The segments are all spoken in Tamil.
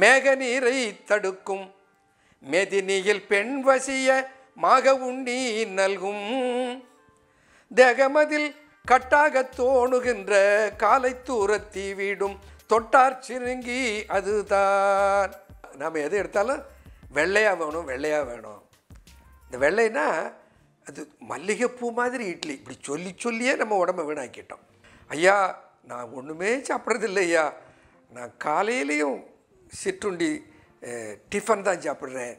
மேக நீரை தடுக்கும் மெதினியில் பெண் வசிய மாக உண்ணி நல்கும் தேகமதில் கட்டாக தோணுகின்ற காலை தூரத்தி வீடும் தொட்டார் சிறுங்கி அதுதான் நாம் எது எடுத்தாலும் வெள்ளையாக வேணும் வெள்ளையாக வேணும் இந்த வெள்ளைனா அது மல்லிகைப்பூ மாதிரி இட்லி இப்படி சொல்லி சொல்லியே நம்ம உடம்பை வீணாக்கிட்டோம் ஐயா நான் ஒன்றுமே சாப்பிட்றதில்லை ஐயா நான் காலையிலையும் சிற்றுண்டி டிஃபன் தான் சாப்பிட்றேன்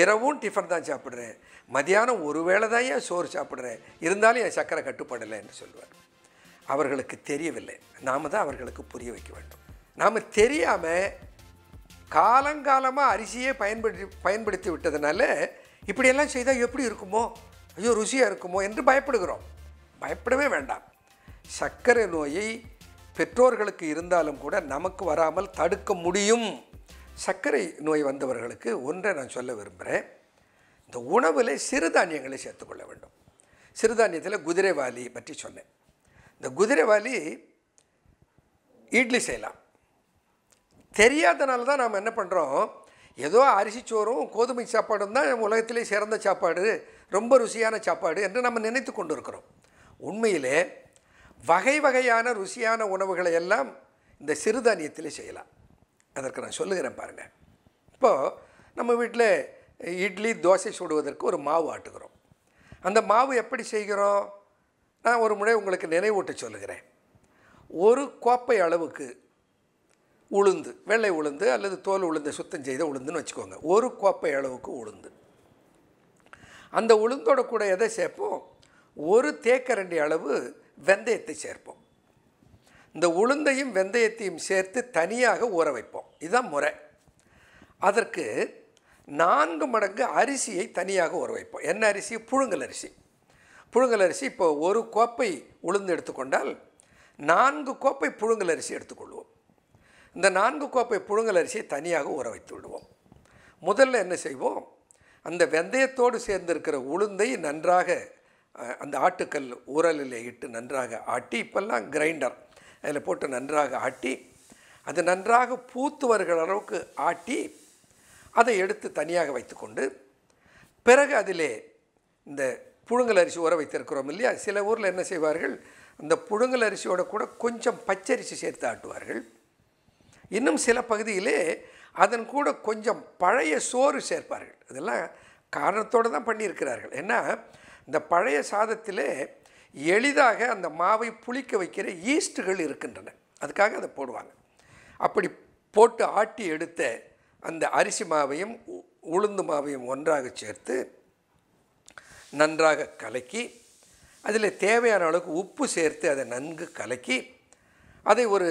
இரவும் டிஃபன் தான் சாப்பிட்றேன் மதியானம் ஒரு வேளை தான் ஏன் சோறு சாப்பிட்றேன் இருந்தாலும் என் சக்கரை கட்டுப்படலைன்னு சொல்லுவார் அவர்களுக்கு தெரியவில்லை நாம் தான் அவர்களுக்கு புரிய வைக்க வேண்டும் நாம் தெரியாமல் காலங்காலமாக அரிசியே பயன்படுத்தி பயன்படுத்தி விட்டதுனால இப்படியெல்லாம் செய்தால் எப்படி இருக்குமோ ஐயோ ருசியாக இருக்குமோ என்று பயப்படுகிறோம் பயப்படவே வேண்டாம் சர்க்கரை நோயை பெற்றோர்களுக்கு இருந்தாலும் கூட நமக்கு வராமல் தடுக்க முடியும் சர்க்கரை நோய் வந்தவர்களுக்கு ஒன்றை நான் சொல்ல விரும்புகிறேன் இந்த உணவில் சிறுதானியங்களை சேர்த்துக்கொள்ள வேண்டும் சிறுதானியத்தில் குதிரைவாலி பற்றி சொன்னேன் இந்த குதிரைவாலி இட்லி செய்யலாம் தெரியாதனால தான் நாம் என்ன பண்ணுறோம் ஏதோ அரிசி சோறும் கோதுமை சாப்பாடும் தான் உலகத்திலே சிறந்த சாப்பாடு ரொம்ப ருசியான சாப்பாடு என்று நம்ம நினைத்து கொண்டு இருக்கிறோம் உண்மையிலே வகை வகையான ருசியான உணவுகளை எல்லாம் இந்த சிறுதானியத்தில் செய்யலாம் அதற்கு நான் சொல்லுகிறேன் பாருங்கள் இப்போது நம்ம வீட்டில் இட்லி தோசை சுடுவதற்கு ஒரு மாவு ஆட்டுகிறோம் அந்த மாவு எப்படி செய்கிறோம் நான் ஒரு முறை உங்களுக்கு நினைவூட்ட சொல்லுகிறேன் ஒரு கோப்பை அளவுக்கு உளுந்து வெள்ளை உளுந்து அல்லது தோல் உளுந்து சுத்தம் செய்த உளுந்துன்னு வச்சுக்கோங்க ஒரு கோப்பை அளவுக்கு உளுந்து அந்த உளுந்தோட கூட எதை சேர்ப்போம் ஒரு தேக்கரண்டி அளவு வெந்தயத்தை சேர்ப்போம் இந்த உளுந்தையும் வெந்தயத்தையும் சேர்த்து தனியாக ஊற வைப்போம் இதுதான் முறை அதற்கு நான்கு மடங்கு அரிசியை தனியாக ஊற வைப்போம் என்ன அரிசி புழுங்கல் அரிசி புழுங்கல் அரிசி இப்போ ஒரு கோப்பை உளுந்து எடுத்துக்கொண்டால் நான்கு கோப்பை புழுங்கல் அரிசி எடுத்துக்கொள்வோம் இந்த நான்கு கோப்பை புழுங்கல் அரிசியை தனியாக ஊற வைத்து விடுவோம் முதல்ல என்ன செய்வோம் அந்த வெந்தயத்தோடு சேர்ந்திருக்கிற உளுந்தை நன்றாக அந்த ஆட்டுக்கல் ஊரலில் இட்டு நன்றாக ஆட்டி இப்போல்லாம் கிரைண்டர் அதில் போட்டு நன்றாக ஆட்டி அது நன்றாக பூத்து வருகிற அளவுக்கு ஆட்டி அதை எடுத்து தனியாக வைத்துக்கொண்டு பிறகு அதிலே இந்த புழுங்கல் அரிசி ஊற வைத்திருக்கிறோம் இல்லையா சில ஊரில் என்ன செய்வார்கள் அந்த புழுங்கல் அரிசியோட கூட கொஞ்சம் பச்சரிசி சேர்த்து ஆட்டுவார்கள் இன்னும் சில பகுதியிலே அதன் கூட கொஞ்சம் பழைய சோறு சேர்ப்பார்கள் இதெல்லாம் காரணத்தோடு தான் பண்ணியிருக்கிறார்கள் ஏன்னா இந்த பழைய சாதத்திலே எளிதாக அந்த மாவை புளிக்க வைக்கிற ஈஸ்ட்டுகள் இருக்கின்றன அதுக்காக அதை போடுவாங்க அப்படி போட்டு ஆட்டி எடுத்த அந்த அரிசி மாவையும் உளுந்து மாவையும் ஒன்றாக சேர்த்து நன்றாக கலக்கி அதில் தேவையான அளவுக்கு உப்பு சேர்த்து அதை நன்கு கலக்கி அதை ஒரு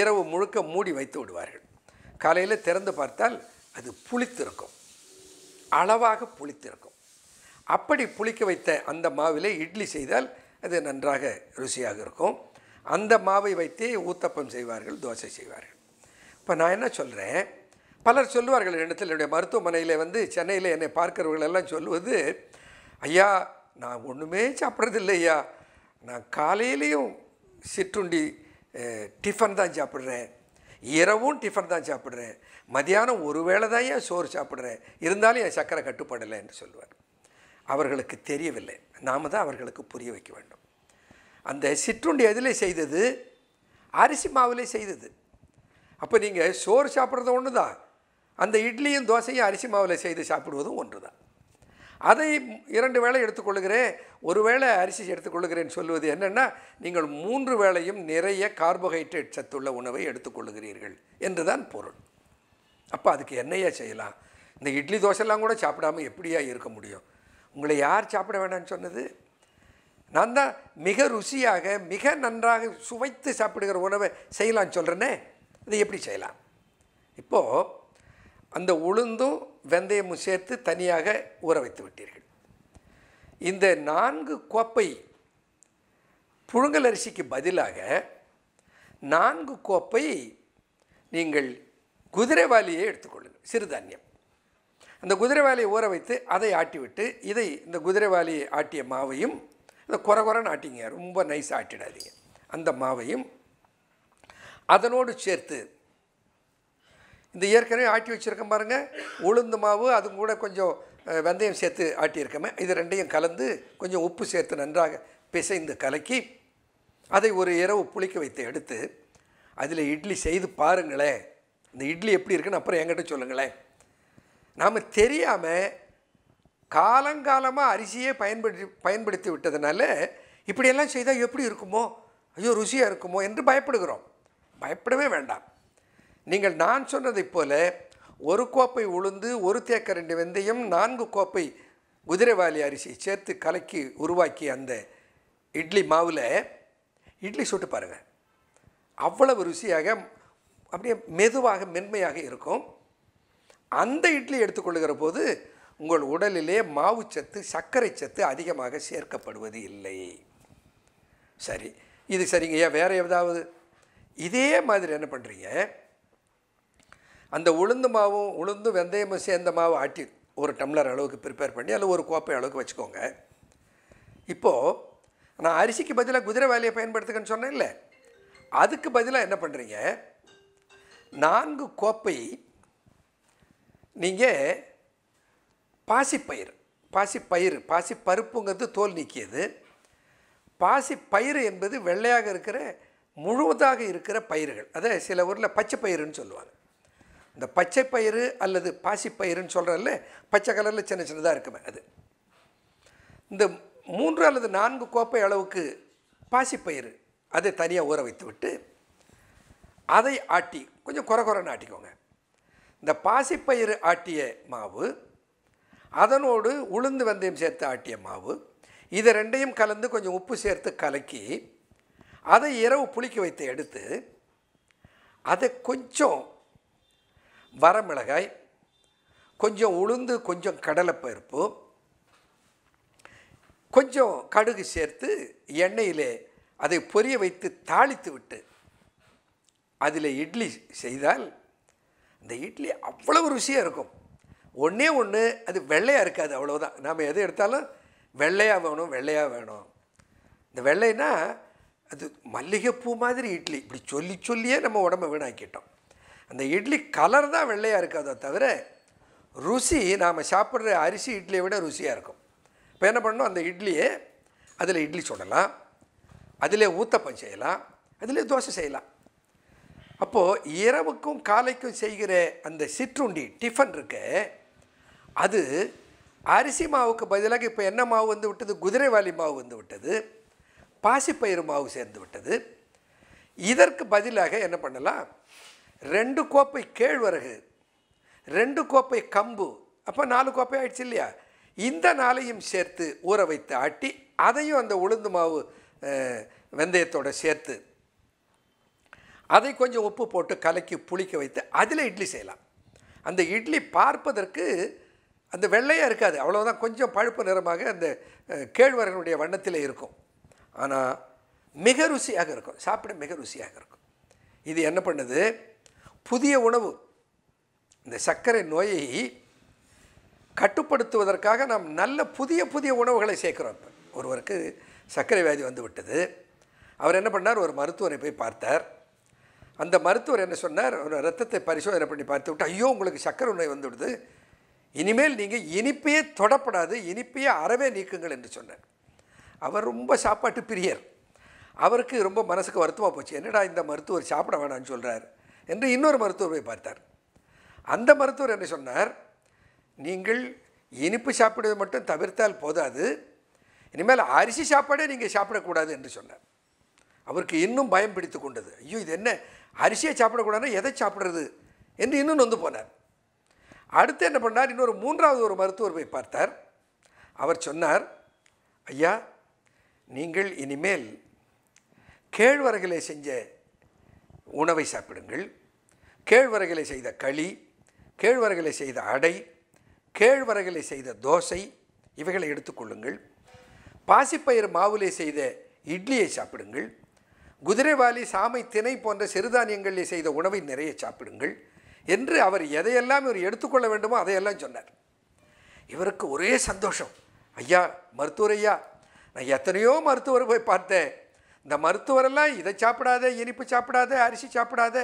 இரவு முழுக்க மூடி வைத்து விடுவார்கள் காலையில் திறந்து பார்த்தால் அது புளித்திருக்கும் அளவாக புளித்திருக்கும் அப்படி புளிக்க வைத்த அந்த மாவிலே இட்லி செய்தால் அது நன்றாக ருசியாக இருக்கும் அந்த மாவை வைத்தே ஊத்தப்பம் செய்வார்கள் தோசை செய்வார்கள் இப்போ நான் என்ன சொல்கிறேன் பலர் சொல்லுவார்கள் இடத்தில் என்னுடைய மருத்துவமனையில் வந்து சென்னையில் என்னை பார்க்கிறவர்கள் எல்லாம் சொல்லுவது ஐயா நான் ஒன்றுமே சாப்பிட்றதில்லை ஐயா நான் காலையிலையும் சிற்றுண்டி டிஃபன் தான் சாப்பிட்றேன் இரவும் டிஃபன் தான் சாப்பிட்றேன் மதியானம் ஒரு வேளை தான் ஏன் சோறு சாப்பிட்றேன் இருந்தாலும் என் சக்கரை கட்டுப்படலைன்னு சொல்லுவார் அவர்களுக்கு தெரியவில்லை நாம் தான் அவர்களுக்கு புரிய வைக்க வேண்டும் அந்த சிற்றுண்டி எதில் செய்தது அரிசி மாவில் செய்தது அப்போ நீங்கள் சோறு சாப்பிட்றது ஒன்று தான் அந்த இட்லியும் தோசையும் அரிசி மாவில் செய்து சாப்பிடுவதும் ஒன்று தான் அதை இரண்டு வேளை எடுத்துக்கொள்கிறேன் ஒரு வேளை அரிசி எடுத்துக்கொள்கிறேன்னு சொல்வது என்னென்னா நீங்கள் மூன்று வேளையும் நிறைய கார்போஹைட்ரேட் சத்துள்ள உணவை எடுத்துக்கொள்கிறீர்கள் என்று தான் பொருள் அப்போ அதுக்கு என்னையா செய்யலாம் இந்த இட்லி தோசைலாம் கூட சாப்பிடாமல் எப்படியா இருக்க முடியும் உங்களை யார் சாப்பிட வேண்டாம்னு சொன்னது நான் தான் மிக ருசியாக மிக நன்றாக சுவைத்து சாப்பிடுகிற உணவை செய்யலான்னு சொல்கிறேனே அதை எப்படி செய்யலாம் இப்போது அந்த உளுந்தும் வெந்தயமும் சேர்த்து தனியாக ஊற வைத்து விட்டீர்கள் இந்த நான்கு கோப்பை புழுங்கல் அரிசிக்கு பதிலாக நான்கு கோப்பை நீங்கள் குதிரைவாலியை எடுத்துக்கொள்ளுங்கள் சிறுதானியம் அந்த குதிரைவாலியை ஊற வைத்து அதை ஆட்டிவிட்டு இதை இந்த குதிரைவாலியை ஆட்டிய மாவையும் இந்த குறகுறன்னு ஆட்டிங்க ரொம்ப நைஸ் ஆட்டிடாதீங்க அந்த மாவையும் அதனோடு சேர்த்து இந்த ஏற்கனவே ஆட்டி வச்சுருக்கேன் பாருங்கள் உளுந்து மாவு அது கூட கொஞ்சம் வெந்தயம் சேர்த்து ஆட்டியிருக்கமே இது ரெண்டையும் கலந்து கொஞ்சம் உப்பு சேர்த்து நன்றாக பிசைந்து கலக்கி அதை ஒரு இரவு புளிக்க வைத்து எடுத்து அதில் இட்லி செய்து பாருங்களேன் இந்த இட்லி எப்படி இருக்குன்னு அப்புறம் என்கிட்ட சொல்லுங்களேன் நாம் தெரியாமல் காலங்காலமாக அரிசியே பயன்படுத்தி பயன்படுத்தி விட்டதுனால இப்படியெல்லாம் செய்தால் எப்படி இருக்குமோ ஐயோ ருசியாக இருக்குமோ என்று பயப்படுகிறோம் பயப்படவே வேண்டாம் நீங்கள் நான் சொன்னதைப் போல ஒரு கோப்பை உளுந்து ஒரு ரெண்டு வெந்தயம் நான்கு கோப்பை குதிரைவாலி அரிசியை சேர்த்து கலக்கி உருவாக்கி அந்த இட்லி மாவில் இட்லி சுட்டு பாருங்கள் அவ்வளவு ருசியாக அப்படியே மெதுவாக மென்மையாக இருக்கும் அந்த இட்லி எடுத்துக்கொள்கிற போது உங்கள் உடலிலே மாவுச்சத்து சர்க்கரை சத்து அதிகமாக சேர்க்கப்படுவது இல்லை சரி இது சரிங்க ஏன் வேறு ஏதாவது இதே மாதிரி என்ன பண்ணுறீங்க அந்த உளுந்து மாவும் உளுந்து வெந்தயமும் சேர்ந்த மாவு ஆட்டி ஒரு டம்ளர் அளவுக்கு ப்ரிப்பேர் பண்ணி அல்லது ஒரு கோப்பை அளவுக்கு வச்சுக்கோங்க இப்போது நான் அரிசிக்கு பதிலாக குதிரை வேலையை பயன்படுத்துக்கன்னு சொன்னேன் இல்லை அதுக்கு பதிலாக என்ன பண்ணுறீங்க நான்கு கோப்பை நீங்கள் பாசிப்பயிர் பாசிப்பயிர் பாசிப்பருப்புங்கிறது தோல் நீக்கியது பாசிப்பயிறு என்பது வெள்ளையாக இருக்கிற முழுவதாக இருக்கிற பயிர்கள் அதை சில ஊரில் பச்சை பயிருன்னு சொல்லுவாங்க இந்த பச்சை பயிறு அல்லது பாசிப்பயிருன்னு சொல்கிறல்ல பச்சை கலரில் சின்ன சின்னதாக இருக்குமே அது இந்த மூன்று அல்லது நான்கு கோப்பை அளவுக்கு பாசிப்பயிறு அதை தனியாக ஊற வைத்து விட்டு அதை ஆட்டி கொஞ்சம் குறை குறைன்னு ஆட்டிக்கோங்க இந்த பாசிப்பயிறு ஆட்டிய மாவு அதனோடு உளுந்து வெந்தயம் சேர்த்து ஆட்டிய மாவு இதை ரெண்டையும் கலந்து கொஞ்சம் உப்பு சேர்த்து கலக்கி அதை இரவு புளிக்க வைத்து எடுத்து அதை கொஞ்சம் வரமிளகாய் கொஞ்சம் உளுந்து கொஞ்சம் கடலைப்பருப்பு கொஞ்சம் கடுகு சேர்த்து எண்ணெயிலே அதை பொரிய வைத்து தாளித்து விட்டு அதில் இட்லி செய்தால் இந்த இட்லி அவ்வளோ ருசியாக இருக்கும் ஒன்றே ஒன்று அது வெள்ளையாக இருக்காது அவ்வளோதான் நாம் எது எடுத்தாலும் வெள்ளையாக வேணும் வெள்ளையாக வேணும் இந்த வெள்ளைனா அது மல்லிகைப்பூ மாதிரி இட்லி இப்படி சொல்லி சொல்லியே நம்ம உடம்பை வீணாக்கிட்டோம் அந்த இட்லி கலர் தான் வெள்ளையாக இருக்காதோ தவிர ருசி நாம் சாப்பிட்ற அரிசி இட்லியை விட ருசியாக இருக்கும் இப்போ என்ன பண்ணணும் அந்த இட்லியை அதில் இட்லி சுடலாம் அதில் ஊத்தப்பம் செய்யலாம் அதில் தோசை செய்யலாம் அப்போது இரவுக்கும் காலைக்கும் செய்கிற அந்த சிற்றுண்டி டிஃபன் இருக்கு அது அரிசி மாவுக்கு பதிலாக இப்போ என்ன மாவு வந்து விட்டது குதிரைவாலி மாவு வந்து விட்டது பாசிப்பயிறு மாவு சேர்ந்து விட்டது இதற்கு பதிலாக என்ன பண்ணலாம் ரெண்டு கோப்பை கேழ்வரகு ரெண்டு கோப்பை கம்பு அப்போ நாலு கோப்பை ஆயிடுச்சு இல்லையா இந்த நாளையும் சேர்த்து ஊற வைத்து ஆட்டி அதையும் அந்த உளுந்து மாவு வெந்தயத்தோடு சேர்த்து அதை கொஞ்சம் உப்பு போட்டு கலக்கி புளிக்க வைத்து அதில் இட்லி செய்யலாம் அந்த இட்லி பார்ப்பதற்கு அந்த வெள்ளையாக இருக்காது அவ்வளோதான் கொஞ்சம் பழுப்பு நிறமாக அந்த கேழ்வரனுடைய வண்ணத்தில் இருக்கும் ஆனால் மிக ருசியாக இருக்கும் சாப்பிட மிக ருசியாக இருக்கும் இது என்ன பண்ணுது புதிய உணவு இந்த சர்க்கரை நோயை கட்டுப்படுத்துவதற்காக நாம் நல்ல புதிய புதிய உணவுகளை சேர்க்குறோம் இப்போ ஒருவருக்கு சர்க்கரை வியாதி வந்து விட்டது அவர் என்ன பண்ணார் ஒரு மருத்துவரை போய் பார்த்தார் அந்த மருத்துவர் என்ன சொன்னார் ரத்தத்தை பரிசோதனை பண்ணி பார்த்து விட்டு ஐயோ உங்களுக்கு சக்கரை நோய் வந்துவிடுது இனிமேல் நீங்கள் இனிப்பையே தொடப்படாது இனிப்பையே அறவே நீக்குங்கள் என்று சொன்னார் அவர் ரொம்ப சாப்பாட்டு பிரியர் அவருக்கு ரொம்ப மனசுக்கு வருத்தமாக போச்சு என்னடா இந்த மருத்துவர் சாப்பிட வேணாம்னு சொல்கிறார் என்று இன்னொரு மருத்துவர் போய் பார்த்தார் அந்த மருத்துவர் என்ன சொன்னார் நீங்கள் இனிப்பு சாப்பிடுவது மட்டும் தவிர்த்தால் போதாது இனிமேல் அரிசி சாப்பாடே நீங்கள் சாப்பிடக்கூடாது என்று சொன்னார் அவருக்கு இன்னும் பயம் பிடித்து கொண்டது ஐயோ இது என்ன அரிசியை சாப்பிடக்கூடாதுன்னா எதை சாப்பிட்றது என்று இன்னும் நொந்து போனார் அடுத்து என்ன பண்ணார் இன்னொரு மூன்றாவது ஒரு மருத்துவர் போய் பார்த்தார் அவர் சொன்னார் ஐயா நீங்கள் இனிமேல் கேழ்வரகளை செஞ்ச உணவை சாப்பிடுங்கள் கேழ்வரகளை செய்த களி கேழ்வரகளை செய்த அடை கேழ்வரகளை செய்த தோசை இவைகளை எடுத்துக்கொள்ளுங்கள் பாசிப்பயிறு மாவுலே செய்த இட்லியை சாப்பிடுங்கள் குதிரைவாலி சாமை தினை போன்ற சிறுதானியங்களில் செய்த உணவை நிறைய சாப்பிடுங்கள் என்று அவர் எதையெல்லாம் இவர் எடுத்துக்கொள்ள வேண்டுமோ அதையெல்லாம் சொன்னார் இவருக்கு ஒரே சந்தோஷம் ஐயா மருத்துவர் ஐயா நான் எத்தனையோ மருத்துவர் போய் பார்த்தேன் இந்த மருத்துவரெல்லாம் இதை சாப்பிடாத இனிப்பு சாப்பிடாத அரிசி சாப்பிடாத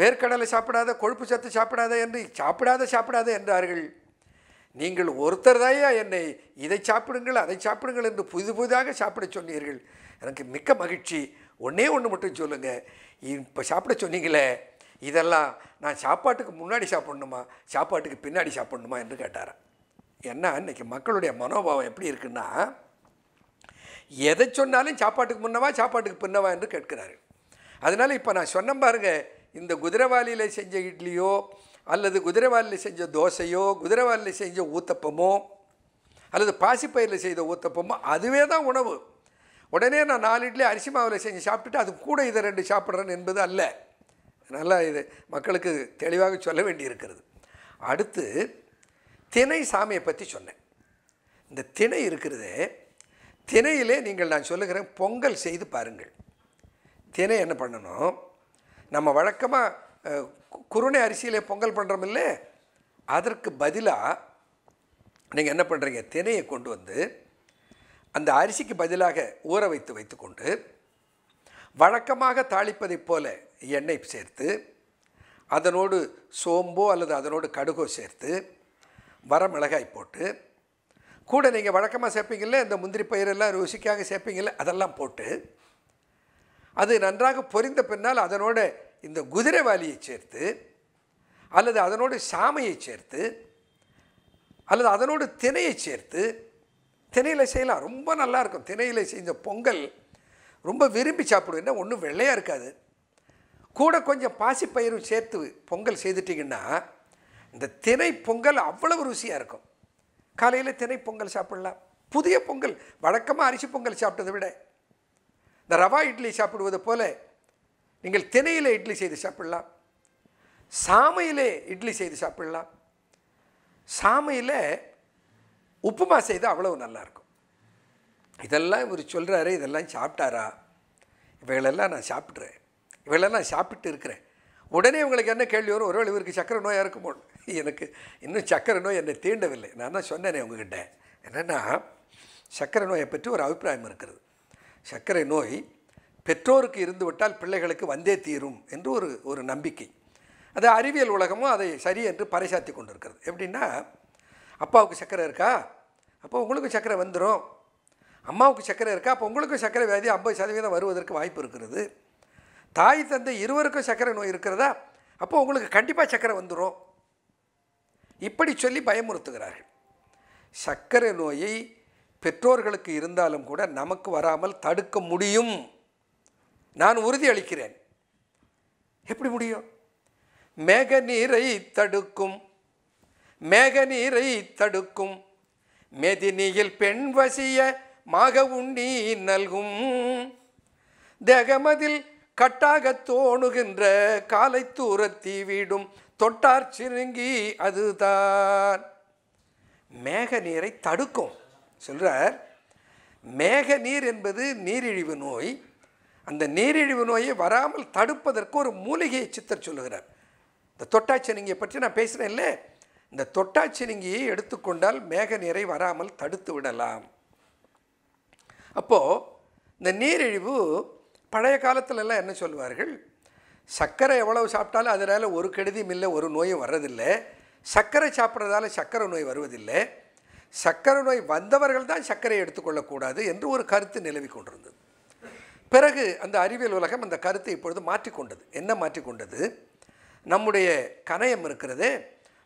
வேர்க்கடலை சாப்பிடாத கொழுப்பு சத்து சாப்பிடாத என்று சாப்பிடாத சாப்பிடாத என்றார்கள் நீங்கள் ஒருத்தர் தாயா என்னை இதை சாப்பிடுங்கள் அதை சாப்பிடுங்கள் என்று புது புதிதாக சாப்பிட சொன்னீர்கள் எனக்கு மிக்க மகிழ்ச்சி ஒன்றே ஒன்று மட்டும் சொல்லுங்கள் இப்போ சாப்பிட சொன்னீங்களே இதெல்லாம் நான் சாப்பாட்டுக்கு முன்னாடி சாப்பிட்ணுமா சாப்பாட்டுக்கு பின்னாடி சாப்பிட்ணுமா என்று கேட்டார் ஏன்னா இன்றைக்கி மக்களுடைய மனோபாவம் எப்படி இருக்குன்னா எதை சொன்னாலும் சாப்பாட்டுக்கு முன்னவா சாப்பாட்டுக்கு பின்னவா என்று கேட்குறாரு அதனால் இப்போ நான் சொன்ன பாருங்கள் இந்த குதிரைவாளியில் செஞ்ச இட்லியோ அல்லது குதிரைவாளியில் செஞ்ச தோசையோ குதிரைவாலியில் செஞ்ச ஊத்தப்பமோ அல்லது பாசிப்பயிரில் செய்த ஊத்தப்பமோ அதுவே தான் உணவு உடனே நான் நாலு இட்லி அரிசி மாவில் செஞ்சு சாப்பிட்டுட்டு அது கூட இதை ரெண்டு சாப்பிட்றேன் என்பது அல்ல நல்லா இது மக்களுக்கு தெளிவாக சொல்ல வேண்டி இருக்கிறது அடுத்து திணை சாமியை பற்றி சொன்னேன் இந்த திணை இருக்கிறது திணையிலே நீங்கள் நான் சொல்லுகிறேன் பொங்கல் செய்து பாருங்கள் திணை என்ன பண்ணணும் நம்ம வழக்கமாக குருணை அரிசியில் பொங்கல் இல்லை அதற்கு பதிலாக நீங்கள் என்ன பண்ணுறீங்க திணையை கொண்டு வந்து அந்த அரிசிக்கு பதிலாக ஊற வைத்து வைத்துக்கொண்டு வழக்கமாக தாளிப்பதைப் போல எண்ணெய் சேர்த்து அதனோடு சோம்போ அல்லது அதனோடு கடுகோ சேர்த்து வரமிளகாய் போட்டு கூட நீங்கள் வழக்கமாக சேர்ப்பீங்கள்ல இந்த முந்திரி பயிரெல்லாம் ருசிக்காக சேர்ப்பீங்கள்ல அதெல்லாம் போட்டு அது நன்றாக பொரிந்த பின்னால் அதனோட இந்த குதிரைவாலியை சேர்த்து அல்லது அதனோடு சாமையை சேர்த்து அல்லது அதனோடு தினையை சேர்த்து தினையில் செய்யலாம் ரொம்ப நல்லாயிருக்கும் தினையில் செஞ்ச பொங்கல் ரொம்ப விரும்பி சாப்பிடுவேன்னா ஒன்றும் வெள்ளையாக இருக்காது கூட கொஞ்சம் பாசிப்பயிரும் சேர்த்து பொங்கல் செய்துட்டிங்கன்னா இந்த தினை பொங்கல் அவ்வளவு ருசியாக இருக்கும் காலையில் தினை பொங்கல் சாப்பிட்லாம் புதிய பொங்கல் வழக்கமாக அரிசி பொங்கல் சாப்பிட்டதை விட இந்த ரவா இட்லி சாப்பிடுவது போல நீங்கள் தினையில் இட்லி செய்து சாப்பிடலாம் சாமையிலே இட்லி செய்து சாப்பிடலாம் சாமையில் உப்புமா செய்தால் அவ்வளவு நல்லாயிருக்கும் இதெல்லாம் இவர் சொல்கிறாரு இதெல்லாம் சாப்பிட்டாரா இவைகளெல்லாம் நான் சாப்பிட்றேன் இவைகளெல்லாம் நான் சாப்பிட்டு இருக்கிறேன் உடனே உங்களுக்கு என்ன கேள்வி வரும் ஒருவேளை இவருக்கு சக்கரை நோயாக இருக்குமோ எனக்கு இன்னும் சக்கரை நோய் என்னை தீண்டவில்லை நான் தான் சொன்னேனே உங்ககிட்ட என்னென்னா சர்க்கரை நோயை பற்றி ஒரு அபிப்பிராயம் இருக்கிறது சர்க்கரை நோய் பெற்றோருக்கு இருந்துவிட்டால் பிள்ளைகளுக்கு வந்தே தீரும் என்று ஒரு ஒரு நம்பிக்கை அது அறிவியல் உலகமும் அதை சரி என்று பறைசாத்தி கொண்டிருக்கிறது எப்படின்னா அப்பாவுக்கு சர்க்கரை இருக்கா அப்போ உங்களுக்கும் சர்க்கரை வந்துடும் அம்மாவுக்கு சர்க்கரை இருக்கா அப்போ உங்களுக்கும் சர்க்கரை வியாதி ஐம்பது சதவீதம் வருவதற்கு வாய்ப்பு இருக்கிறது தாய் தந்தை இருவருக்கும் சர்க்கரை நோய் இருக்கிறதா அப்போ உங்களுக்கு கண்டிப்பாக சர்க்கரை வந்துடும் இப்படி சொல்லி பயமுறுத்துகிறார்கள் சர்க்கரை நோயை பெற்றோர்களுக்கு இருந்தாலும் கூட நமக்கு வராமல் தடுக்க முடியும் நான் உறுதி அளிக்கிறேன் எப்படி முடியும் மேக நீரை தடுக்கும் மேக நீரை தடுக்கும் மெதினியில் பெண் வசிய மாக உண்ணி நல்கும் தேகமதில் கட்டாக தோணுகின்ற காலை தூரத்தி வீடும் தொட்டார் சிறுங்கி அதுதான் மேக நீரை தடுக்கும் சொல்கிறார் மேக நீர் என்பது நீரிழிவு நோய் அந்த நீரிழிவு நோயை வராமல் தடுப்பதற்கு ஒரு மூலிகையை சித்தர் சொல்லுகிறார் இந்த நீங்கள் பற்றி நான் பேசுகிறேன் இல்லை இந்த தொட்டாச்சிலிங்கியை எடுத்துக்கொண்டால் மேக நீரை வராமல் தடுத்து விடலாம் அப்போது இந்த நீரிழிவு பழைய காலத்திலலாம் என்ன சொல்வார்கள் சர்க்கரை எவ்வளவு சாப்பிட்டாலும் அதனால் ஒரு கெடுதியும் இல்லை ஒரு நோயும் வர்றதில்லை சர்க்கரை சாப்பிட்றதால சர்க்கரை நோய் வருவதில்லை சர்க்கரை நோய் வந்தவர்கள் தான் சர்க்கரையை எடுத்துக்கொள்ளக்கூடாது என்று ஒரு கருத்து நிலவி கொண்டிருந்தது பிறகு அந்த அறிவியல் உலகம் அந்த கருத்தை இப்பொழுது மாற்றிக்கொண்டது என்ன மாற்றிக்கொண்டது நம்முடைய கனயம் இருக்கிறதே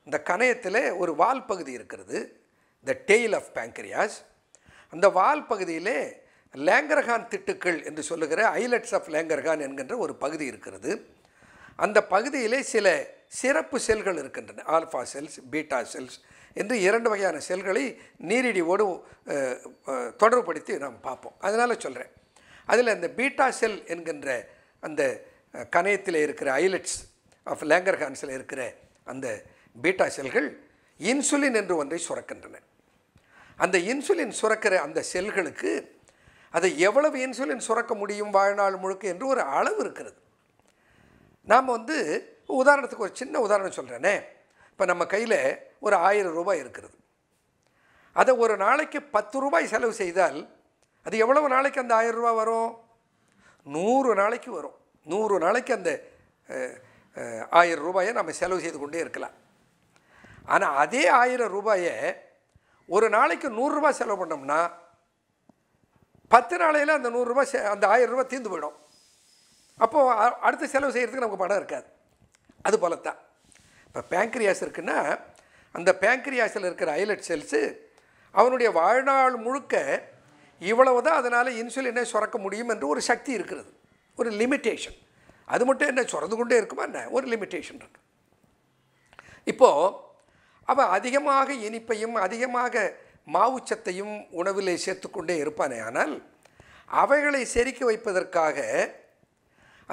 இந்த கணையத்தில் ஒரு வால் பகுதி இருக்கிறது த டெய்ல் ஆஃப் பேங்க்ரியாஸ் அந்த வால் பகுதியிலே லேங்கர்கான் திட்டுக்கள் என்று சொல்லுகிற ஐலட்ஸ் ஆஃப் லேங்கர்கான் என்கின்ற ஒரு பகுதி இருக்கிறது அந்த பகுதியிலே சில சிறப்பு செல்கள் இருக்கின்றன ஆல்ஃபா செல்ஸ் பீட்டா செல்ஸ் என்று இரண்டு வகையான செல்களை நீரிடிவோடு தொடர்புபடுத்தி நாம் பார்ப்போம் அதனால் சொல்கிறேன் அதில் அந்த பீட்டா செல் என்கின்ற அந்த கணையத்தில் இருக்கிற ஐலட்ஸ் ஆஃப் லேங்கர்கான்ஸில் இருக்கிற அந்த பீட்டா செல்கள் இன்சுலின் என்று ஒன்றை சுரக்கின்றன அந்த இன்சுலின் சுரக்கிற அந்த செல்களுக்கு அதை எவ்வளவு இன்சுலின் சுரக்க முடியும் வாழ்நாள் முழுக்க என்று ஒரு அளவு இருக்கிறது நாம் வந்து உதாரணத்துக்கு ஒரு சின்ன உதாரணம் சொல்கிறேனே இப்போ நம்ம கையில் ஒரு ஆயிரம் ரூபாய் இருக்கிறது அதை ஒரு நாளைக்கு பத்து ரூபாய் செலவு செய்தால் அது எவ்வளவு நாளைக்கு அந்த ஆயிரம் ரூபாய் வரும் நூறு நாளைக்கு வரும் நூறு நாளைக்கு அந்த ஆயிரம் ரூபாயை நம்ம செலவு செய்து கொண்டே இருக்கலாம் ஆனால் அதே ஆயிரம் ரூபாயை ஒரு நாளைக்கு நூறுரூவா செலவு பண்ணோம்னா பத்து நாளையில் அந்த நூறுரூவா அந்த ஆயிரம் ரூபா தீர்ந்து போயிடும் அப்போது அடுத்த செலவு செய்கிறதுக்கு நமக்கு பணம் இருக்காது அது போல தான் இப்போ பேங்க்ரியாஸ் இருக்குன்னா அந்த பேங்க்ரியாஸில் இருக்கிற ஐலட் செல்ஸு அவனுடைய வாழ்நாள் முழுக்க இவ்வளவு தான் அதனால் இன்சுலினை சுரக்க முடியும் என்று ஒரு சக்தி இருக்கிறது ஒரு லிமிட்டேஷன் அது மட்டும் என்ன சுரந்து கொண்டே இருக்குமா என்ன ஒரு லிமிட்டேஷன் இருக்குது இப்போது அப்போ அதிகமாக இனிப்பையும் அதிகமாக மாவுச்சத்தையும் உணவிலே சேர்த்துக்கொண்டே இருப்பானே ஆனால் அவைகளை செரிக்க வைப்பதற்காக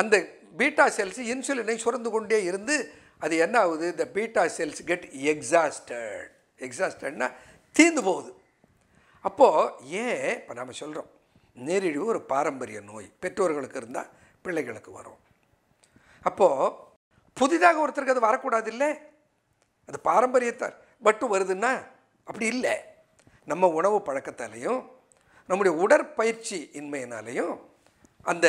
அந்த பீட்டா செல்ஸ் இன்சுலினை சுரந்து கொண்டே இருந்து அது என்ன ஆகுது இந்த பீட்டா செல்ஸ் கெட் எக்ஸாஸ்டட் எக்ஸாஸ்டட்னா தீர்ந்து போகுது அப்போது ஏன் இப்போ நாம் சொல்கிறோம் நேரிழிவு ஒரு பாரம்பரிய நோய் பெற்றோர்களுக்கு இருந்தால் பிள்ளைகளுக்கு வரும் அப்போது புதிதாக ஒருத்தருக்கு அது வரக்கூடாது இல்லை அது பாரம்பரியத்தால் மட்டும் வருதுன்னா அப்படி இல்லை நம்ம உணவு பழக்கத்தாலேயும் நம்முடைய உடற்பயிற்சி இன்மையினாலேயும் அந்த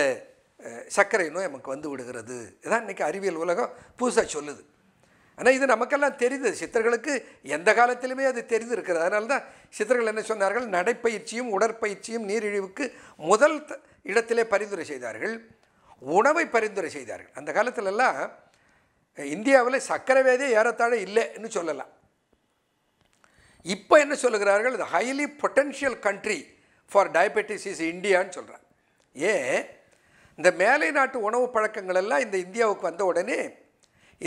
சர்க்கரை நோய் நமக்கு வந்து விடுகிறது இதான் இன்றைக்கி அறிவியல் உலகம் புதுசாக சொல்லுது ஆனால் இது நமக்கெல்லாம் தெரியுது சித்தர்களுக்கு எந்த காலத்திலுமே அது தெரிந்து இருக்கிறது அதனால தான் சித்தர்கள் என்ன சொன்னார்கள் நடைப்பயிற்சியும் உடற்பயிற்சியும் நீரிழிவுக்கு முதல் இடத்திலே பரிந்துரை செய்தார்கள் உணவை பரிந்துரை செய்தார்கள் அந்த காலத்திலெல்லாம் இந்தியாவில் சக்கரை வியாதி ஏறத்தாழ இல்லைன்னு சொல்லலாம் இப்போ என்ன சொல்லுகிறார்கள் இது highly potential country for diabetes is இந்தியான்னு சொல்கிறாங்க ஏன் இந்த மேலை நாட்டு உணவு பழக்கங்கள் எல்லாம் இந்த இந்தியாவுக்கு வந்த உடனே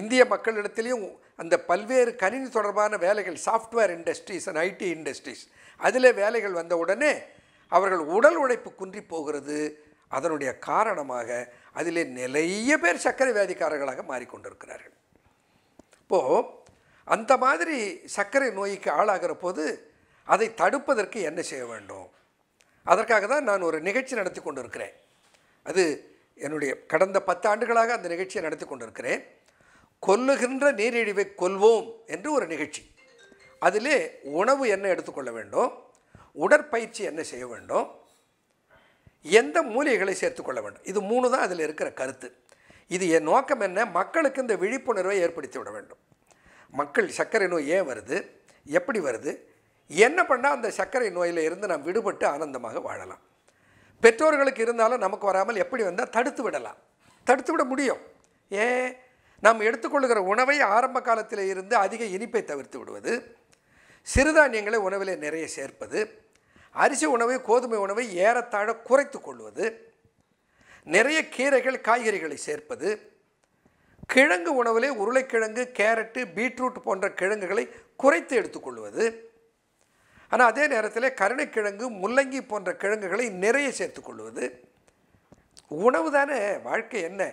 இந்திய மக்களிடத்துலேயும் அந்த பல்வேறு கணினி தொடர்பான வேலைகள் software industries and IT industries அதில் வேலைகள் வந்த உடனே அவர்கள் உடல் உழைப்பு குன்றி போகிறது அதனுடைய காரணமாக அதிலே நிறைய பேர் சர்க்கரை வியாதிக்காரர்களாக மாறிக்கொண்டிருக்கிறார்கள் இப்போது அந்த மாதிரி சர்க்கரை நோய்க்கு ஆளாகிற போது அதை தடுப்பதற்கு என்ன செய்ய வேண்டும் அதற்காக தான் நான் ஒரு நிகழ்ச்சி நடத்தி கொண்டு இருக்கிறேன் அது என்னுடைய கடந்த பத்தாண்டுகளாக அந்த நிகழ்ச்சியை நடத்தி கொண்டிருக்கிறேன் கொல்லுகின்ற நீரிழிவை கொல்வோம் என்று ஒரு நிகழ்ச்சி அதிலே உணவு என்ன எடுத்துக்கொள்ள வேண்டும் உடற்பயிற்சி என்ன செய்ய வேண்டும் எந்த மூலிகைகளை சேர்த்துக்கொள்ள வேண்டும் இது மூணு தான் அதில் இருக்கிற கருத்து இது என் நோக்கம் என்ன மக்களுக்கு இந்த விழிப்புணர்வை ஏற்படுத்தி விட வேண்டும் மக்கள் சர்க்கரை நோய் ஏன் வருது எப்படி வருது என்ன பண்ணால் அந்த சர்க்கரை நோயில் இருந்து நாம் விடுபட்டு ஆனந்தமாக வாழலாம் பெற்றோர்களுக்கு இருந்தாலும் நமக்கு வராமல் எப்படி வந்தால் தடுத்து விடலாம் தடுத்து விட முடியும் ஏன் நாம் எடுத்துக்கொள்கிற உணவை ஆரம்ப காலத்தில் இருந்து அதிக இனிப்பை தவிர்த்து விடுவது சிறுதானியங்களை உணவிலே நிறைய சேர்ப்பது அரிசி உணவை கோதுமை உணவை ஏறத்தாழ குறைத்து கொள்வது நிறைய கீரைகள் காய்கறிகளை சேர்ப்பது கிழங்கு உணவிலே உருளைக்கிழங்கு கேரட்டு பீட்ரூட் போன்ற கிழங்குகளை குறைத்து எடுத்துக்கொள்வது ஆனால் அதே நேரத்தில் கருணைக்கிழங்கு முள்ளங்கி போன்ற கிழங்குகளை நிறைய சேர்த்துக்கொள்வது உணவு தானே வாழ்க்கை என்ன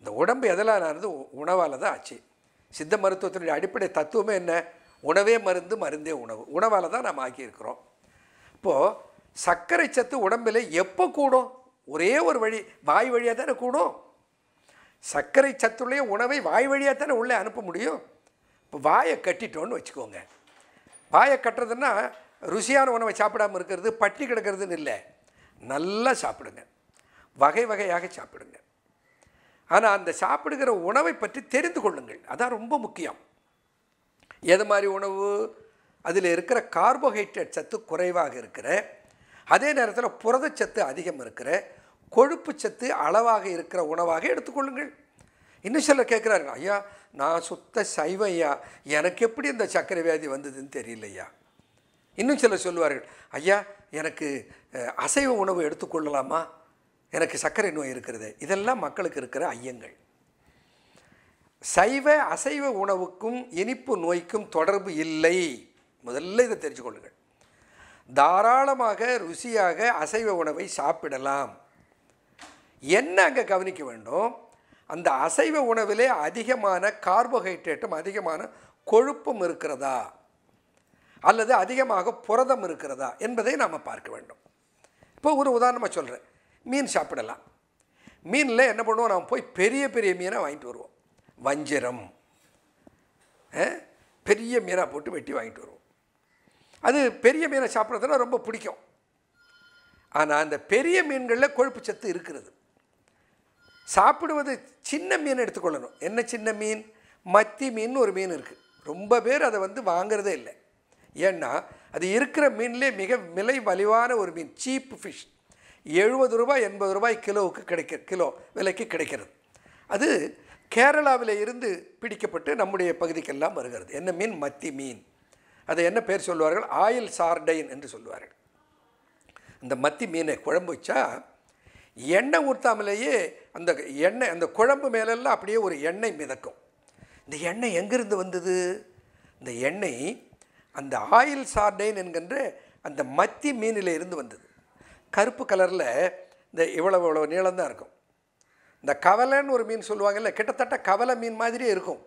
இந்த உடம்பு எதெல்லாம் ஆனது உணவால் தான் ஆச்சு சித்த மருத்துவத்தினுடைய அடிப்படை தத்துவமே என்ன உணவே மருந்து மருந்தே உணவு உணவால் தான் நாம் ஆக்கியிருக்கிறோம் இப்போது சர்க்கரை சத்து உடம்பில் எப்போ கூடும் ஒரே ஒரு வழி வாய் வழியாக தானே கூடும் சர்க்கரை சத்துடைய உணவை வாய் வழியாக தானே உள்ளே அனுப்ப முடியும் இப்போ வாயை கட்டிட்டோன்னு வச்சுக்கோங்க வாயை கட்டுறதுன்னா ருசியான உணவை சாப்பிடாமல் இருக்கிறது பட்டி கிடக்கிறதுன்னு இல்லை நல்லா சாப்பிடுங்க வகை வகையாக சாப்பிடுங்க ஆனால் அந்த சாப்பிடுகிற உணவை பற்றி தெரிந்து கொள்ளுங்கள் அதான் ரொம்ப முக்கியம் எது மாதிரி உணவு அதில் இருக்கிற கார்போஹைட்ரேட் சத்து குறைவாக இருக்கிற அதே நேரத்தில் புரதச்சத்து அதிகம் இருக்கிற கொழுப்பு சத்து அளவாக இருக்கிற உணவாக எடுத்துக்கொள்ளுங்கள் இன்னும் சிலர் கேட்குறாரு ஐயா நான் சுத்த சைவம் ஐயா எனக்கு எப்படி இந்த சர்க்கரை வியாதி வந்ததுன்னு தெரியலையா இன்னும் சிலர் சொல்லுவார்கள் ஐயா எனக்கு அசைவ உணவு எடுத்துக்கொள்ளலாமா எனக்கு சர்க்கரை நோய் இருக்கிறது இதெல்லாம் மக்களுக்கு இருக்கிற ஐயங்கள் சைவ அசைவ உணவுக்கும் இனிப்பு நோய்க்கும் தொடர்பு இல்லை முதல்ல இதை தெரிஞ்சுக்கொள்ளுங்கள் தாராளமாக ருசியாக அசைவ உணவை சாப்பிடலாம் என்ன அங்கே கவனிக்க வேண்டும் அந்த அசைவ உணவிலே அதிகமான கார்போஹைட்ரேட்டும் அதிகமான கொழுப்பும் இருக்கிறதா அல்லது அதிகமாக புரதம் இருக்கிறதா என்பதை நாம் பார்க்க வேண்டும் இப்போ ஒரு உதாரணமாக சொல்கிறேன் மீன் சாப்பிடலாம் மீனில் என்ன பண்ணுவோம் நாம் போய் பெரிய பெரிய மீனை வாங்கிட்டு வருவோம் வஞ்சிரம் பெரிய மீனாக போட்டு வெட்டி வாங்கிட்டு வருவோம் அது பெரிய மீனை சாப்பிட்றதுனா ரொம்ப பிடிக்கும் ஆனால் அந்த பெரிய மீன்களில் கொழுப்பு சத்து இருக்கிறது சாப்பிடுவது சின்ன மீன் எடுத்துக்கொள்ளணும் என்ன சின்ன மீன் மத்தி மீன் ஒரு மீன் இருக்குது ரொம்ப பேர் அதை வந்து வாங்குறதே இல்லை ஏன்னா அது இருக்கிற மீன்லேயே மிக விலை வலிவான ஒரு மீன் சீப் ஃபிஷ் எழுபது ரூபாய் எண்பது ரூபாய் கிலோவுக்கு கிடைக்க கிலோ விலைக்கு கிடைக்கிறது அது கேரளாவில் இருந்து பிடிக்கப்பட்டு நம்முடைய பகுதிக்கெல்லாம் வருகிறது என்ன மீன் மத்தி மீன் அதை என்ன பேர் சொல்லுவார்கள் ஆயில் சார்டைன் என்று சொல்லுவார்கள் அந்த மத்தி மீனை குழம்பு வச்சா எண்ணெய் ஊற்றாமலேயே அந்த எண்ணெய் அந்த குழம்பு மேலெல்லாம் அப்படியே ஒரு எண்ணெய் மிதக்கும் இந்த எண்ணெய் எங்கேருந்து வந்தது இந்த எண்ணெய் அந்த ஆயில் சார்டைன் என்கின்ற அந்த மத்தி மீனில் இருந்து வந்தது கருப்பு கலரில் இந்த இவ்வளவு இவ்வளோ நீளம்தான் இருக்கும் இந்த கவலைன்னு ஒரு மீன் சொல்லுவாங்கல்ல கிட்டத்தட்ட கவலை மீன் மாதிரியே இருக்கும்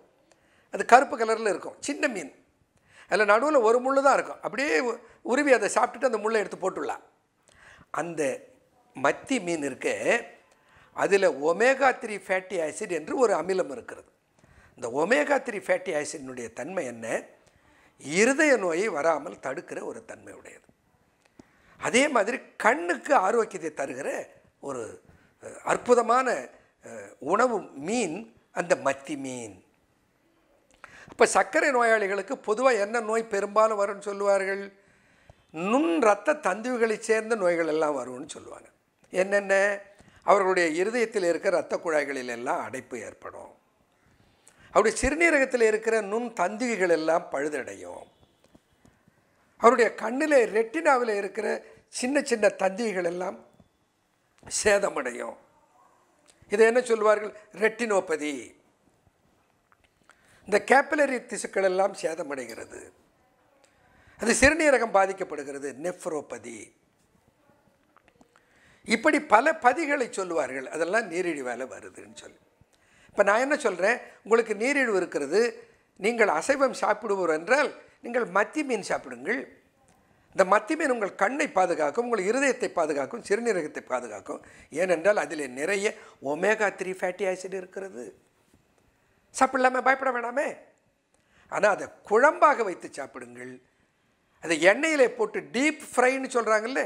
அது கருப்பு கலரில் இருக்கும் சின்ன மீன் அதில் நடுவில் ஒரு முள் தான் இருக்கும் அப்படியே உருவி அதை சாப்பிட்டுட்டு அந்த முள்ளை எடுத்து போட்டுடலாம் அந்த மத்தி மீன் இருக்கு அதில் ஒமேகா த்ரீ ஃபேட்டி ஆசிட் என்று ஒரு அமிலம் இருக்கிறது இந்த ஒமேகா த்ரீ ஃபேட்டி ஆசிடினுடைய தன்மை என்ன இருதய நோயை வராமல் தடுக்கிற ஒரு தன்மை உடையது அதே மாதிரி கண்ணுக்கு ஆரோக்கியத்தை தருகிற ஒரு அற்புதமான உணவு மீன் அந்த மத்தி மீன் இப்போ சர்க்கரை நோயாளிகளுக்கு பொதுவாக என்ன நோய் பெரும்பாலும் வரும்னு சொல்லுவார்கள் நுண் ரத்த தந்துவுகளை சேர்ந்த நோய்கள் எல்லாம் வரும்னு சொல்லுவாங்க என்னென்ன அவர்களுடைய இருதயத்தில் இருக்கிற இரத்த குழாய்களில் எல்லாம் அடைப்பு ஏற்படும் அவருடைய சிறுநீரகத்தில் இருக்கிற நுண் தந்திகள் எல்லாம் பழுதடையும் அவருடைய கண்ணில் ரெட்டினாவில் இருக்கிற சின்ன சின்ன தந்திகள் எல்லாம் சேதமடையும் இதை என்ன சொல்வார்கள் ரெட்டினோபதி இந்த கேப்பிலரி திசுக்கள் எல்லாம் சேதமடைகிறது அது சிறுநீரகம் பாதிக்கப்படுகிறது நெஃப்ரோபதி இப்படி பல பதிகளை சொல்லுவார்கள் அதெல்லாம் நீரிழிவால் வருதுன்னு சொல்லி இப்போ நான் என்ன சொல்கிறேன் உங்களுக்கு நீரிழிவு இருக்கிறது நீங்கள் அசைவம் சாப்பிடுவோர் என்றால் நீங்கள் மத்தி மீன் சாப்பிடுங்கள் இந்த மத்தி மீன் உங்கள் கண்ணை பாதுகாக்கும் உங்கள் இருதயத்தை பாதுகாக்கும் சிறுநீரகத்தை பாதுகாக்கும் ஏனென்றால் அதில் நிறைய ஒமேகா த்ரீ ஃபேட்டி ஆசிட் இருக்கிறது சாப்பிடலாமே பயப்பட வேணாமே ஆனால் அதை குழம்பாக வைத்து சாப்பிடுங்கள் அதை எண்ணெயில் போட்டு டீப் ஃப்ரைன்னு சொல்கிறாங்கல்ல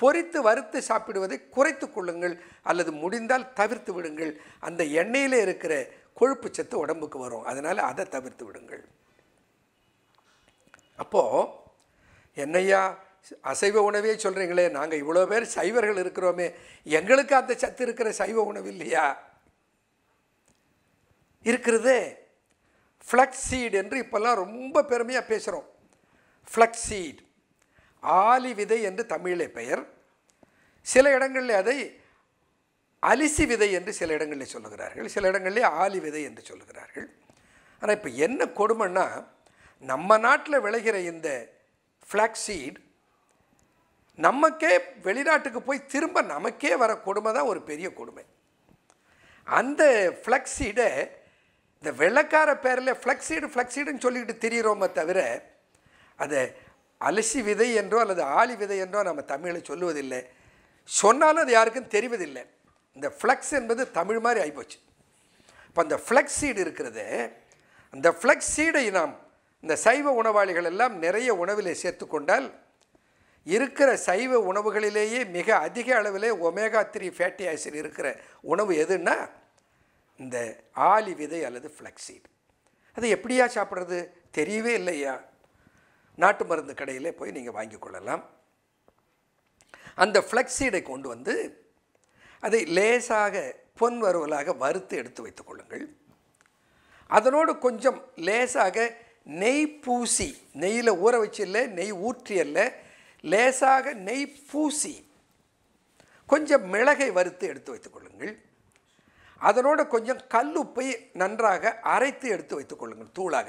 பொறித்து வறுத்து சாப்பிடுவதை குறைத்து கொள்ளுங்கள் அல்லது முடிந்தால் தவிர்த்து விடுங்கள் அந்த எண்ணெயில் இருக்கிற கொழுப்பு சத்து உடம்புக்கு வரும் அதனால் அதை தவிர்த்து விடுங்கள் அப்போது என்னையா அசைவ உணவே சொல்கிறீங்களே நாங்கள் இவ்வளோ பேர் சைவர்கள் இருக்கிறோமே எங்களுக்கு அந்த சத்து இருக்கிற சைவ உணவு இல்லையா இருக்கிறது ஃப்ளக்ஸீடு என்று இப்போல்லாம் ரொம்ப பெருமையாக பேசுகிறோம் ஃப்ளக்ஸீட் ஆலி விதை என்று தமிழிலே பெயர் சில இடங்களில் அதை அலிசி விதை என்று சில இடங்களில் சொல்லுகிறார்கள் சில இடங்களில் ஆலி விதை என்று சொல்லுகிறார்கள் ஆனால் இப்போ என்ன கொடுமைன்னா நம்ம நாட்டில் விளைகிற இந்த சீட் நமக்கே வெளிநாட்டுக்கு போய் திரும்ப நமக்கே வர கொடுமை தான் ஒரு பெரிய கொடுமை அந்த ஃப்ளக்ஸீடை இந்த வெள்ளக்கார பேரில் ஃப்ளக்ஸீடு ஃப்ளக்ஸீடுன்னு சொல்லிக்கிட்டு தெரிகிறோமே தவிர அதை அலசி விதை என்றோ அல்லது ஆளி விதை என்றோ நம்ம தமிழில் சொல்லுவதில்லை சொன்னாலும் அது யாருக்கும் தெரிவதில்லை இந்த ஃப்ளக்ஸ் என்பது தமிழ் மாதிரி ஆகிப்போச்சு இப்போ அந்த ஃப்ளக்ஸீடு சீடு இருக்கிறது அந்த ஃப்ளக்ஸீடை சீடை நாம் இந்த சைவ உணவாளிகள் எல்லாம் நிறைய சேர்த்து சேர்த்துக்கொண்டால் இருக்கிற சைவ உணவுகளிலேயே மிக அதிக அளவிலே ஒமேகா த்ரீ ஃபேட்டி ஆசிட் இருக்கிற உணவு எதுன்னா இந்த ஆலி விதை அல்லது ஃப்ளக்ஸீட் அதை எப்படியா சாப்பிட்றது தெரியவே இல்லையா நாட்டு மருந்து கடையில் போய் நீங்கள் வாங்கி கொள்ளலாம் அந்த ஃப்ளக்ஸீடை கொண்டு வந்து அதை லேசாக பொன் வருவலாக வறுத்து எடுத்து வைத்துக் கொள்ளுங்கள் அதனோடு கொஞ்சம் லேசாக நெய் பூசி நெய்யில் ஊற வச்சில்ல நெய் ஊற்றி அல்ல லேசாக நெய் பூசி கொஞ்சம் மிளகை வறுத்து எடுத்து வைத்துக் கொள்ளுங்கள் அதனோட கொஞ்சம் கல் உப்பை நன்றாக அரைத்து எடுத்து வைத்துக்கொள்ளுங்கள் தூளாக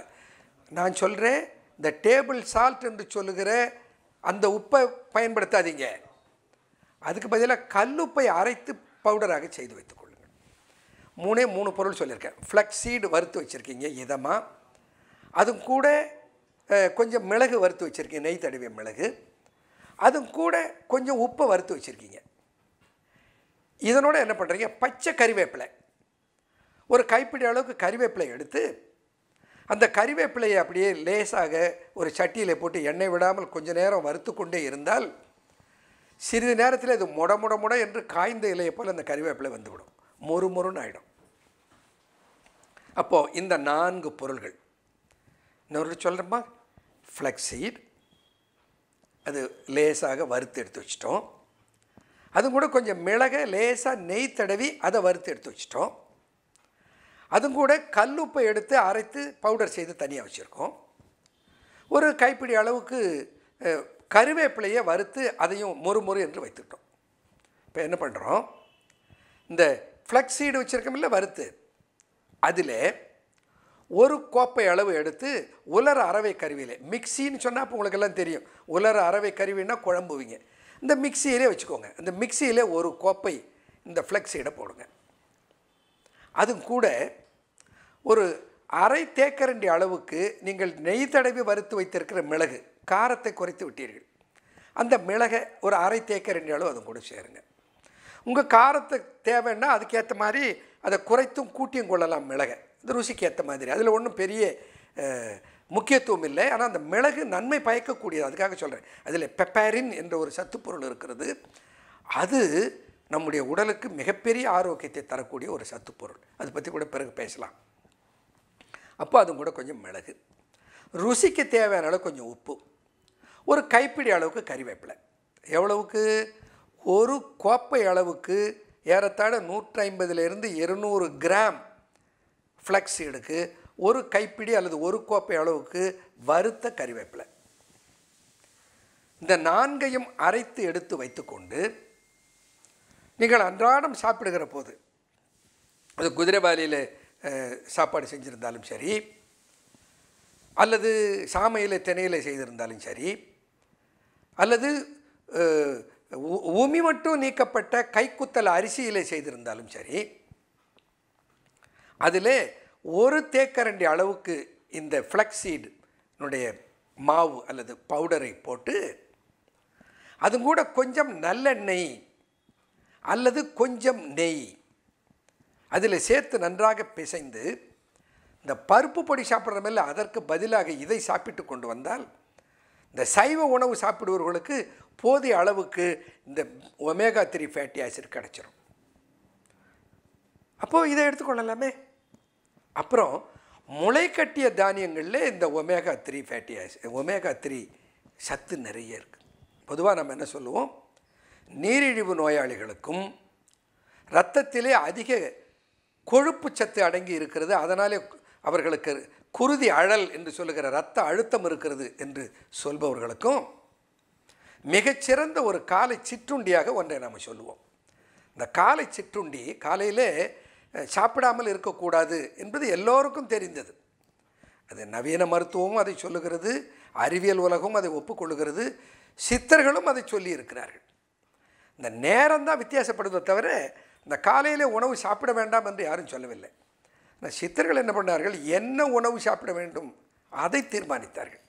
நான் சொல்கிறேன் இந்த டேபிள் சால்ட் என்று சொல்லுகிற அந்த உப்பை பயன்படுத்தாதீங்க அதுக்கு பதிலாக கல்லுப்பை அரைத்து பவுடராக செய்து கொள்ளுங்கள் மூணே மூணு பொருள் சொல்லியிருக்கேன் ஃப்ளக்ஸீடு வறுத்து வச்சுருக்கீங்க இதமாக அதுவும் கூட கொஞ்சம் மிளகு வறுத்து வச்சுருக்கீங்க நெய் தடுவிய மிளகு அதுவும் கூட கொஞ்சம் உப்பை வறுத்து வச்சுருக்கீங்க இதனோட என்ன பண்ணுறீங்க பச்சை கறிவேப்பிலை ஒரு கைப்பிடி அளவுக்கு கறிவேப்பிலை எடுத்து அந்த கறிவேப்பிலையை அப்படியே லேசாக ஒரு சட்டியில் போட்டு எண்ணெய் விடாமல் கொஞ்ச நேரம் வறுத்து கொண்டே இருந்தால் சிறிது நேரத்தில் இது முட முட முட என்று காய்ந்த இலையை போல் அந்த கறிவேப்பிலை வந்துவிடும் மொறு மொறுன்னு ஆகிடும் அப்போது இந்த நான்கு பொருள்கள் இன்னொரு சொல்கிறோமா ஃப்ளக்ஸீட் அது லேசாக வறுத்து எடுத்து வச்சிட்டோம் அது கூட கொஞ்சம் மிளக லேசாக நெய் தடவி அதை வறுத்து எடுத்து வச்சிட்டோம் அதுவும் கூட கல்லுப்பை எடுத்து அரைத்து பவுடர் செய்து தனியாக வச்சுருக்கோம் ஒரு கைப்பிடி அளவுக்கு கருவேப்பிலையை வறுத்து அதையும் மொறு மொறு என்று வைத்துட்டோம் இப்போ என்ன பண்ணுறோம் இந்த ஃப்ளக்ஸீடு சீடு வச்சுருக்கோம்ல வறுத்து அதில் ஒரு கோப்பை அளவு எடுத்து உலர அறவை கருவியில் மிக்சின்னு சொன்னால் அப்போ உங்களுக்கு எல்லாம் தெரியும் உலர அறவை கருவின்னா குழம்புவீங்க இந்த மிக்சியிலே வச்சுக்கோங்க இந்த மிக்சியில் ஒரு கோப்பை இந்த ஃப்ளெக்ஸ் சீடை போடுங்க அதுவும் கூட ஒரு அரை தேக்கரண்டி அளவுக்கு நீங்கள் நெய் தடவி வறுத்து வைத்திருக்கிற மிளகு காரத்தை குறைத்து விட்டீர்கள் அந்த மிளகை ஒரு அரை தேக்கரண்டி அளவு அதுவும் கூட சேருங்க உங்கள் காரத்தை தேவைன்னா அதுக்கேற்ற மாதிரி அதை குறைத்தும் கூட்டியும் கொள்ளலாம் மிளகை இந்த ருசிக்கு ஏற்ற மாதிரி அதில் ஒன்றும் பெரிய முக்கியத்துவம் இல்லை ஆனால் அந்த மிளகு நன்மை பயக்கக்கூடியது அதுக்காக சொல்கிறேன் அதில் பெப்பாரின் என்ற ஒரு சத்துப்பொருள் இருக்கிறது அது நம்முடைய உடலுக்கு மிகப்பெரிய ஆரோக்கியத்தை தரக்கூடிய ஒரு சத்துப்பொருள் அதை பற்றி கூட பிறகு பேசலாம் அப்போ அதுவும் கூட கொஞ்சம் மிளகு ருசிக்கு தேவையான அளவு கொஞ்சம் உப்பு ஒரு கைப்பிடி அளவுக்கு கறிவேப்பிலை எவ்வளவுக்கு ஒரு கோப்பை அளவுக்கு ஏறத்தாழ நூற்றி ஐம்பதுலேருந்து இருநூறு கிராம் ஃப்ளக்ஸ் எடுக்கு ஒரு கைப்பிடி அல்லது ஒரு கோப்பை அளவுக்கு வறுத்த கறிவேப்பிலை இந்த நான்கையும் அரைத்து எடுத்து வைத்துக்கொண்டு நீங்கள் அன்றாடம் சாப்பிடுகிற போது அது குதிரைவாலியில் சாப்பாடு செஞ்சுருந்தாலும் சரி அல்லது சாமையில் தினையில் செய்திருந்தாலும் சரி அல்லது உமி மட்டும் நீக்கப்பட்ட கைக்குத்தல் அரிசியில் செய்திருந்தாலும் சரி அதில் ஒரு தேக்கரண்டி அளவுக்கு இந்த ஃப்ளக்ஸீடுனுடைய மாவு அல்லது பவுடரை போட்டு அது கூட கொஞ்சம் நல்லெண்ணெய் அல்லது கொஞ்சம் நெய் அதில் சேர்த்து நன்றாக பிசைந்து இந்த பருப்பு பொடி சாப்பிட்றமில்ல அதற்கு பதிலாக இதை சாப்பிட்டு கொண்டு வந்தால் இந்த சைவ உணவு சாப்பிடுபவர்களுக்கு போதிய அளவுக்கு இந்த ஒமேகா த்ரீ ஃபேட்டி ஆசிட் கிடச்சிரும் அப்போது இதை எடுத்துக்கொள்ளலாமே அப்புறம் முளை கட்டிய தானியங்களில் இந்த omega three fatty acid omega three சத்து நிறைய இருக்குது பொதுவாக நம்ம என்ன சொல்லுவோம் நீரிழிவு நோயாளிகளுக்கும் இரத்தத்திலே அதிக கொழுப்பு சத்து அடங்கி இருக்கிறது அதனாலே அவர்களுக்கு குருதி அழல் என்று சொல்லுகிற இரத்த அழுத்தம் இருக்கிறது என்று சொல்பவர்களுக்கும் மிகச்சிறந்த ஒரு காலை சிற்றுண்டியாக ஒன்றை நாம் சொல்லுவோம் இந்த காலை சிற்றுண்டி காலையிலே சாப்பிடாமல் இருக்கக்கூடாது என்பது எல்லோருக்கும் தெரிந்தது அது நவீன மருத்துவமும் அதை சொல்லுகிறது அறிவியல் உலகமும் அதை ஒப்புக்கொள்ளுகிறது சித்தர்களும் அதை சொல்லி இருக்கிறார்கள் இந்த நேரம் தான் வித்தியாசப்படுவதை தவிர இந்த காலையில் உணவு சாப்பிட வேண்டாம் என்று யாரும் சொல்லவில்லை சித்தர்கள் என்ன பண்ணார்கள் என்ன உணவு சாப்பிட வேண்டும் அதை தீர்மானித்தார்கள்